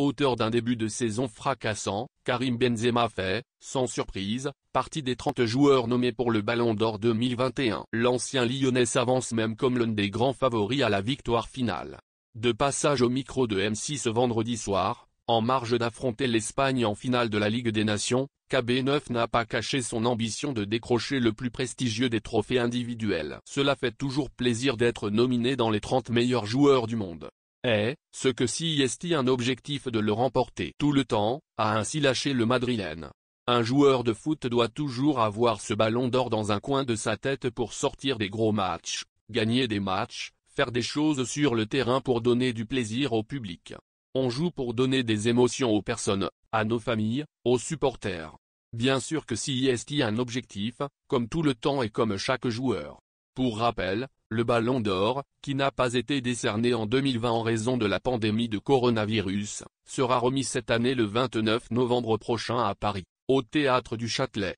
Auteur d'un début de saison fracassant, Karim Benzema fait, sans surprise, partie des 30 joueurs nommés pour le Ballon d'Or 2021. L'ancien Lyonnais s'avance même comme l'un des grands favoris à la victoire finale. De passage au micro de M6 ce vendredi soir, en marge d'affronter l'Espagne en finale de la Ligue des Nations, KB9 n'a pas caché son ambition de décrocher le plus prestigieux des trophées individuels. Cela fait toujours plaisir d'être nominé dans les 30 meilleurs joueurs du monde est, ce que si est un objectif de le remporter tout le temps, a ainsi lâché le Madrilène. Un joueur de foot doit toujours avoir ce ballon d'or dans un coin de sa tête pour sortir des gros matchs, gagner des matchs, faire des choses sur le terrain pour donner du plaisir au public. On joue pour donner des émotions aux personnes, à nos familles, aux supporters. Bien sûr que si est un objectif, comme tout le temps et comme chaque joueur. Pour rappel, le Ballon d'Or, qui n'a pas été décerné en 2020 en raison de la pandémie de coronavirus, sera remis cette année le 29 novembre prochain à Paris, au Théâtre du Châtelet.